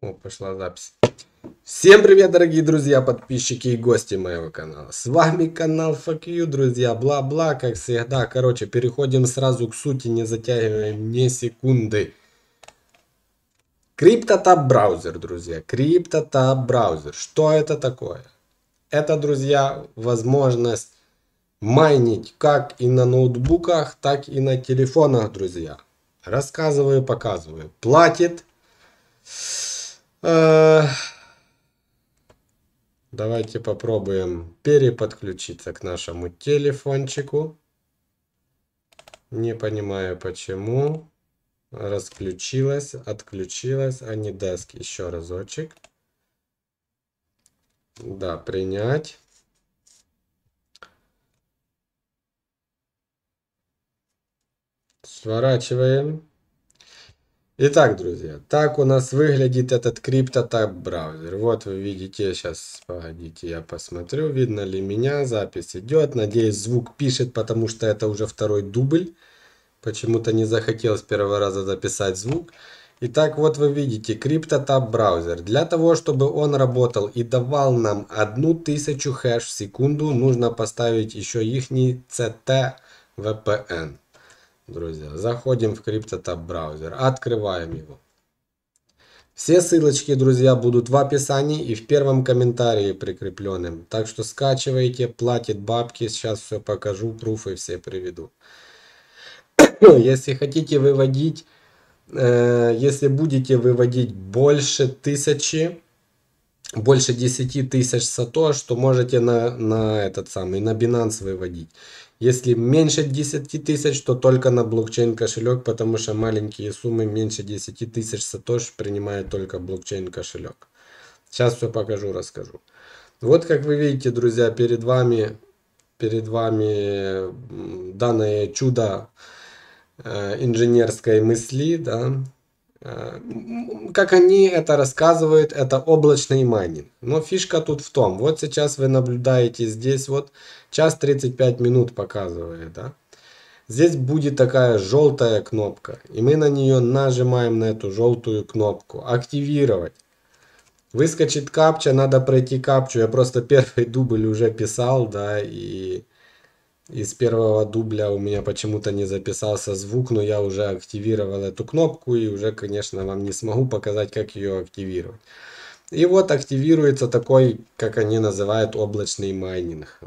О, пошла запись. Всем привет, дорогие друзья, подписчики и гости моего канала. С вами канал Fuck You, друзья, бла-бла, как всегда. Короче, переходим сразу к сути, не затягиваем ни секунды. CryptoTab браузер, друзья. CryptoTab браузер. Что это такое? Это, друзья, возможность майнить как и на ноутбуках, так и на телефонах, друзья. Рассказываю, показываю. Платит Э, давайте попробуем переподключиться к нашему телефончику. Не понимаю почему. Расключилась, отключилась, а не даск. Еще разочек. Да, принять. Сворачиваем. Итак, друзья, так у нас выглядит этот CryptoTab браузер. Вот вы видите, сейчас, погодите, я посмотрю, видно ли меня, запись идет. Надеюсь, звук пишет, потому что это уже второй дубль. Почему-то не захотелось первого раза записать звук. Итак, вот вы видите CryptoTab браузер. Для того, чтобы он работал и давал нам 1000 хэш в секунду, нужно поставить еще их CT VPN друзья. Заходим в CryptoTab браузер, открываем его. Все ссылочки, друзья, будут в описании и в первом комментарии прикрепленным. Так что скачивайте, платит бабки, сейчас все покажу, пруфы все приведу. Если хотите выводить, э, если будете выводить больше тысячи, больше 10 тысяч сатош, что можете на, на этот самый, на Binance выводить. Если меньше 10 тысяч, то только на блокчейн кошелек, потому что маленькие суммы меньше 10 тысяч сатош принимает только блокчейн кошелек. Сейчас все покажу, расскажу. Вот как вы видите, друзья, перед вами, перед вами данное чудо э, инженерской мысли, да, Э, как они это рассказывают, это облачный майнинг. Но фишка тут в том, вот сейчас вы наблюдаете здесь, вот час 35 минут показывает, да. Здесь будет такая желтая кнопка, и мы на нее нажимаем на эту желтую кнопку «Активировать». Выскочит капча, надо пройти капчу, я просто первый дубль уже писал, да, и из первого дубля у меня почему-то не записался звук, но я уже активировал эту кнопку и уже, конечно, вам не смогу показать, как ее активировать. И вот активируется такой, как они называют, облачный майнинг.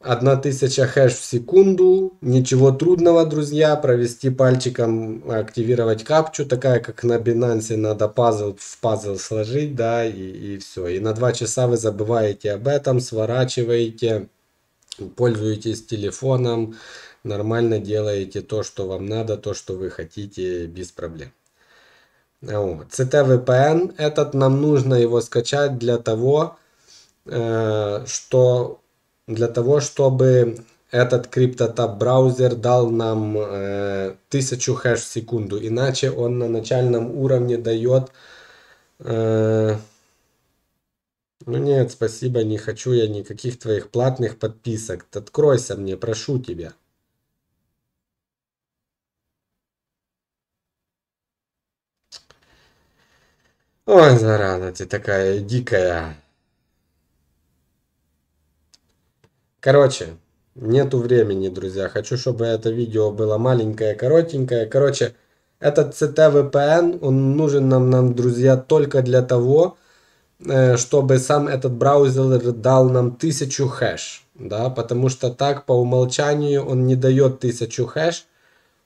одна тысяча хэш в секунду. Ничего трудного, друзья. Провести пальчиком, активировать капчу, такая как на Binance, надо пазл в пазл сложить, да, и, и все. И на два часа вы забываете об этом, сворачиваете пользуетесь телефоном, нормально делаете то, что вам надо, то, что вы хотите, без проблем. CTVPN, этот нам нужно его скачать для того, э, что для того, чтобы этот криптотаб браузер дал нам э, 1000 хэш в секунду, иначе он на начальном уровне дает э, нет, спасибо, не хочу я никаких твоих платных подписок. Откройся мне, прошу тебя. Ой, зарана ты такая дикая. Короче, нету времени, друзья. Хочу, чтобы это видео было маленькое, коротенькое. Короче, этот CTVPN, он нужен нам, нам, друзья, только для того, Э, чтобы сам этот браузер дал нам 1000 хэш, да, потому что так по умолчанию он не дает 1000 хэш,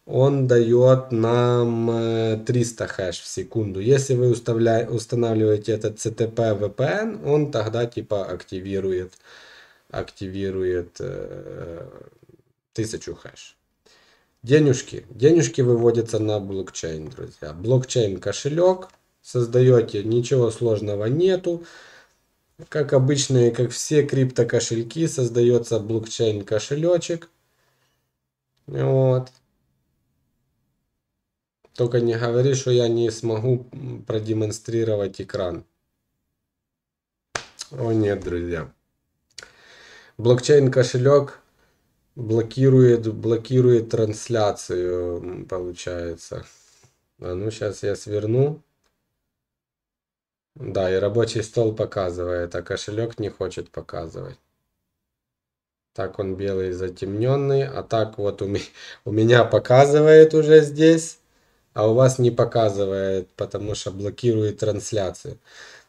он дает нам 300 э, хэш в секунду. Если вы устанавливаете этот CTP VPN, он тогда типа активирует, активирует 1000 э, хэш. Денежки. Денежки выводятся на блокчейн, друзья. Блокчейн кошелек – создаете, ничего сложного нету. Как обычные, как все крипто кошельки, создается блокчейн кошелечек. Вот. Только не говори, что я не смогу продемонстрировать экран. О нет, друзья. Блокчейн кошелек блокирует, блокирует трансляцию, получается. А ну сейчас я сверну. Да, и рабочий стол показывает, а кошелек не хочет показывать. Так он белый затемненный, а так вот у, у меня показывает уже здесь, а у вас не показывает, потому что блокирует трансляцию.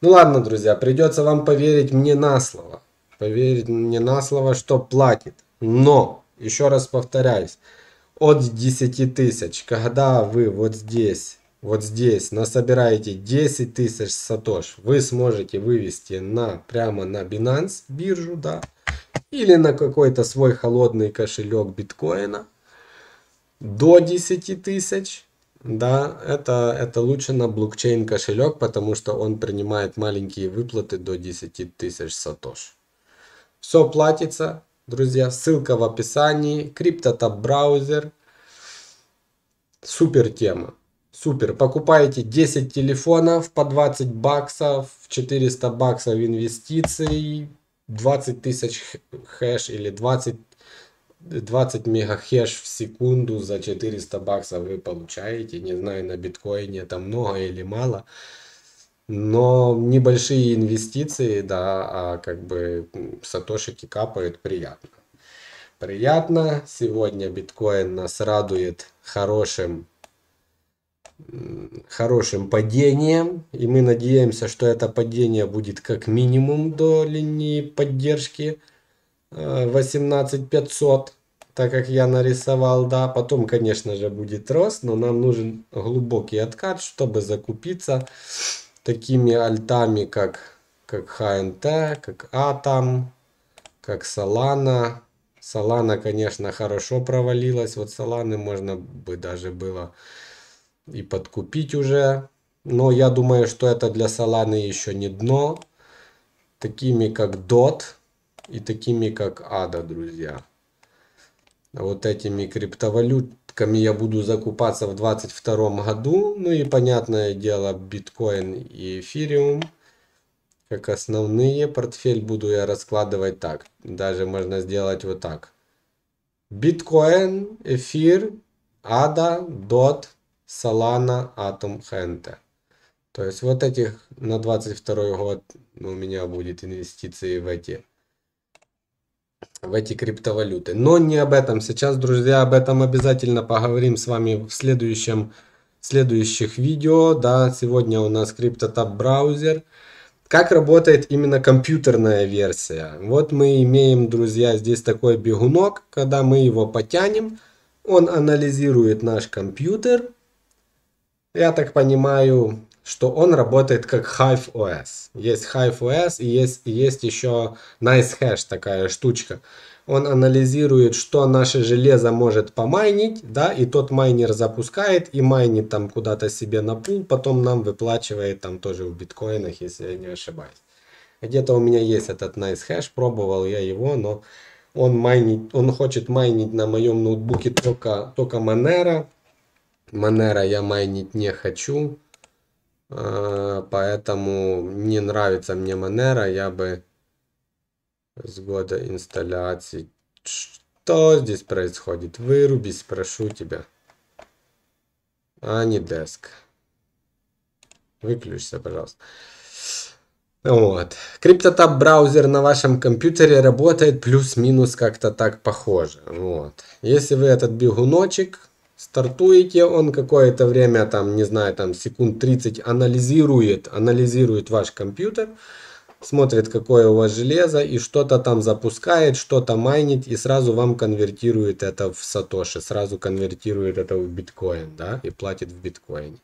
Ну ладно, друзья, придется вам поверить мне на слово. Поверить мне на слово, что платит. Но, еще раз повторяюсь, от 10 тысяч, когда вы вот здесь вот здесь насобираете 10 тысяч сатош, вы сможете вывести на, прямо на Binance биржу, да, или на какой-то свой холодный кошелек биткоина до 10 тысяч. Да, это, это лучше на блокчейн кошелек, потому что он принимает маленькие выплаты до 10 тысяч сатош. Все платится, друзья. Ссылка в описании. Криптотап браузер. Супер тема. Супер. Покупаете 10 телефонов по 20 баксов, 400 баксов инвестиций, 20 тысяч хэш или 20, 20 мегахеш в секунду за 400 баксов вы получаете. Не знаю, на биткоине это много или мало. Но небольшие инвестиции, да, а как бы сатошики капают приятно. Приятно. Сегодня биткоин нас радует хорошим хорошим падением, и мы надеемся, что это падение будет как минимум до линии поддержки 18500, э, так как я нарисовал, да. Потом, конечно же, будет рост, но нам нужен глубокий откат, чтобы закупиться такими альтами, как, как HNT, как Atom, как Solana. Solana, конечно, хорошо провалилась. Вот Solana можно бы даже было и подкупить уже. Но я думаю, что это для Solana еще не дно. Такими как DOT и такими как ADA, друзья. Вот этими криптовалютками я буду закупаться в 2022 году. Ну и понятное дело, биткоин и эфириум. Как основные портфель буду я раскладывать так. Даже можно сделать вот так. Биткоин, эфир, Ада, Дот Solana, Atom, Хенте. То есть вот этих на 22 год у меня будет инвестиции в эти в эти криптовалюты. Но не об этом сейчас, друзья, об этом обязательно поговорим с вами в следующем следующих видео. Да, сегодня у нас CryptoTab браузер. Как работает именно компьютерная версия? Вот мы имеем, друзья, здесь такой бегунок. Когда мы его потянем, он анализирует наш компьютер я так понимаю, что он работает как Hive OS. Есть Hive OS и есть, есть еще NiceHash такая штучка. Он анализирует, что наше железо может помайнить, да, и тот майнер запускает и майнит там куда-то себе на пул, потом нам выплачивает там тоже в биткоинах, если я не ошибаюсь. Где-то у меня есть этот NiceHash, пробовал я его, но он майнит, он хочет майнить на моем ноутбуке только, только Monero, Манера я майнить не хочу. А, поэтому не нравится мне Манера. Я бы с года инсталляции... Что здесь происходит? Выруби, спрошу тебя. А не деск. Выключься, пожалуйста. Вот. Криптотап браузер на вашем компьютере работает плюс-минус как-то так похоже. Вот. Если вы этот бегуночек стартуете, он какое-то время, там, не знаю, там, секунд 30 анализирует, анализирует ваш компьютер, смотрит, какое у вас железо, и что-то там запускает, что-то майнит, и сразу вам конвертирует это в сатоши, сразу конвертирует это в биткоин, да, и платит в биткоине.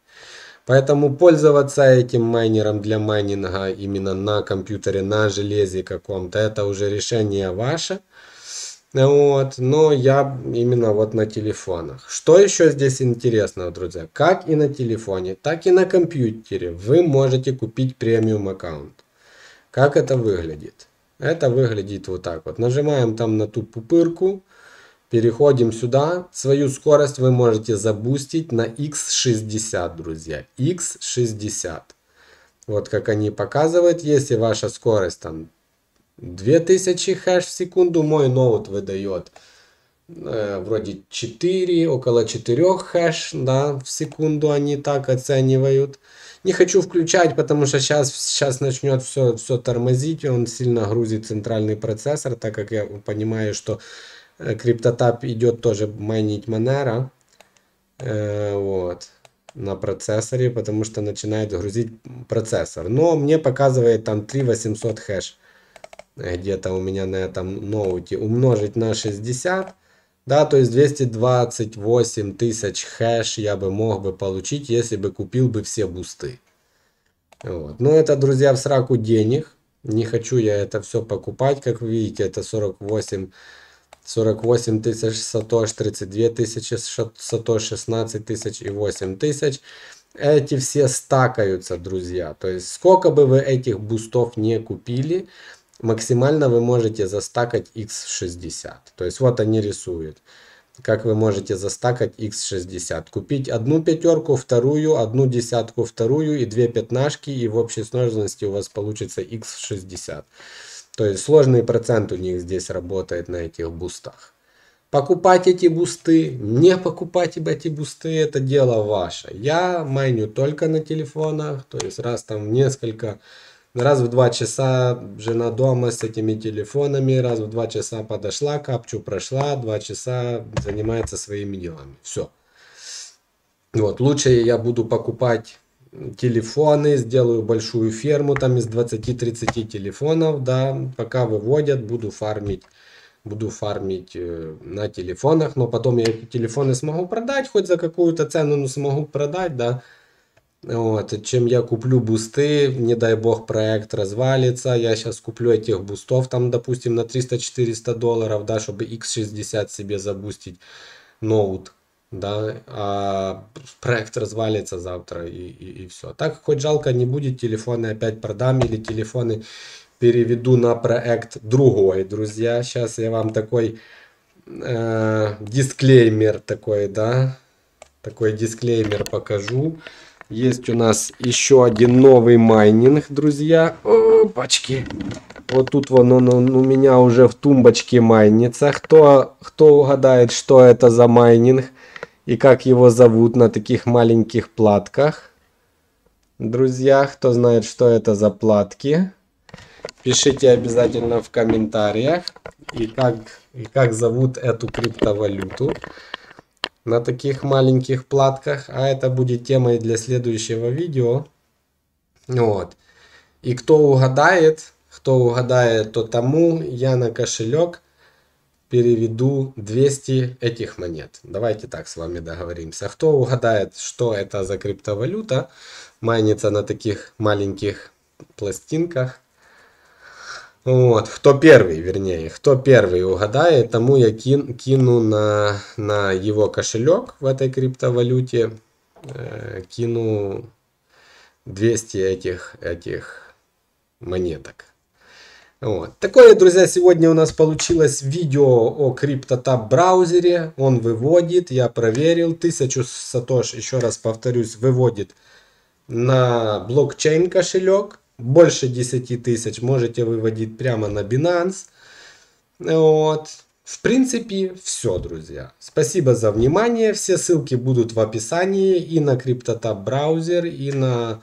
Поэтому пользоваться этим майнером для майнинга именно на компьютере, на железе каком-то, это уже решение ваше. Вот, но я именно вот на телефонах. Что еще здесь интересного, друзья? Как и на телефоне, так и на компьютере вы можете купить премиум аккаунт. Как это выглядит? Это выглядит вот так вот. Нажимаем там на ту пупырку, переходим сюда. Свою скорость вы можете забустить на x60, друзья. x60. Вот как они показывают, если ваша скорость там 2000 хэш в секунду мой ноут выдает. Э, вроде 4, около 4 хэш да, в секунду они так оценивают. Не хочу включать, потому что сейчас, сейчас начнет все, все тормозить. Он сильно грузит центральный процессор, так как я понимаю, что э, криптотап идет тоже майнить манера Э, вот на процессоре, потому что начинает грузить процессор. Но мне показывает там 3800 хэш где-то у меня на этом ноуте, умножить на 60, да, то есть 228 тысяч хэш я бы мог бы получить, если бы купил бы все бусты. Вот. Но это, друзья, в сраку денег. Не хочу я это все покупать, как вы видите, это 48 48 тысяч сатош, 32 тысячи сатош, 16 тысяч и 8 тысяч. Эти все стакаются, друзья. То есть, сколько бы вы этих бустов не купили, максимально вы можете застакать x60. То есть вот они рисуют, как вы можете застакать x60. Купить одну пятерку, вторую, одну десятку, вторую и две пятнашки, и в общей сложности у вас получится x60. То есть сложный процент у них здесь работает на этих бустах. Покупать эти бусты, не покупать эти бусты, это дело ваше. Я майню только на телефонах, то есть раз там несколько Раз в два часа жена дома с этими телефонами, раз в два часа подошла, капчу прошла, два часа занимается своими делами. Все. Вот, лучше я буду покупать телефоны, сделаю большую ферму там из 20-30 телефонов, да, пока выводят, буду фармить буду фармить э, на телефонах, но потом я эти телефоны смогу продать хоть за какую-то цену, но смогу продать, да, вот, чем я куплю бусты, не дай бог проект развалится, я сейчас куплю этих бустов там, допустим, на 300-400 долларов, да, чтобы x60 себе забустить ноут, да, а проект развалится завтра и, и, и все. Так хоть жалко не будет, телефоны опять продам или телефоны переведу на проект другой, друзья. Сейчас я вам такой э, дисклеймер такой, да, такой дисклеймер покажу. Есть у нас еще один новый майнинг, друзья. Опачки. Вот тут вон он, он у меня уже в тумбочке майнится. Кто, кто угадает, что это за майнинг и как его зовут на таких маленьких платках? Друзья, кто знает, что это за платки? Пишите обязательно в комментариях и как, и как зовут эту криптовалюту на таких маленьких платках, а это будет темой для следующего видео. Вот. И кто угадает, кто угадает, то тому я на кошелек переведу 200 этих монет. Давайте так с вами договоримся. Кто угадает, что это за криптовалюта, майнится на таких маленьких пластинках, от, Хто перший, вернее, хто перший угадає, тому я кину на на його кошелек в этой криптовалюте, кину 200 этих, этих монеток. Вот. Такое, друзья, сегодня у нас получилось видео о CryptoTab браузере. Он выводит, я проверил, 1000 сатош, еще раз повторюсь, выводит на блокчейн кошелек больше 10 тысяч можете выводить прямо на Binance. Вот. В принципе, все, друзья. Спасибо за внимание. Все ссылки будут в описании и на CryptoTab браузер, и на,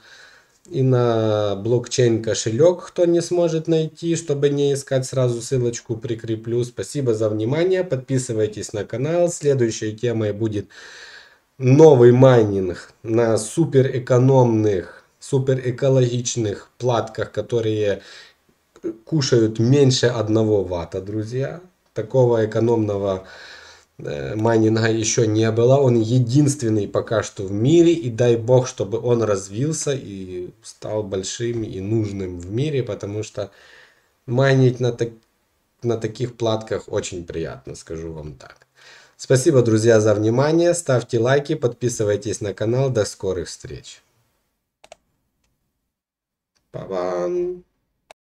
и на блокчейн кошелек, кто не сможет найти, чтобы не искать, сразу ссылочку прикреплю. Спасибо за внимание. Подписывайтесь на канал. Следующей темой будет новый майнинг на суперэкономных суперэкологичных платках, которые кушают меньше 1 ватта, друзья. Такого экономного э, майнинга еще не было. Он единственный пока что в мире. И дай бог, чтобы он развился и стал большим и нужным в мире, потому что майнить на, так... на таких платках очень приятно, скажу вам так. Спасибо, друзья, за внимание. Ставьте лайки, подписывайтесь на канал. До скорых встреч! Bye bye.